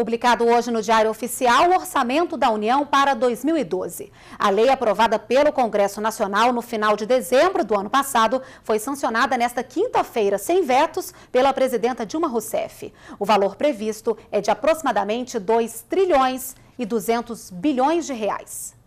Publicado hoje no Diário Oficial, o orçamento da União para 2012. A lei aprovada pelo Congresso Nacional no final de dezembro do ano passado foi sancionada nesta quinta-feira, sem vetos, pela presidenta Dilma Rousseff. O valor previsto é de aproximadamente 2 trilhões e 200 bilhões de reais.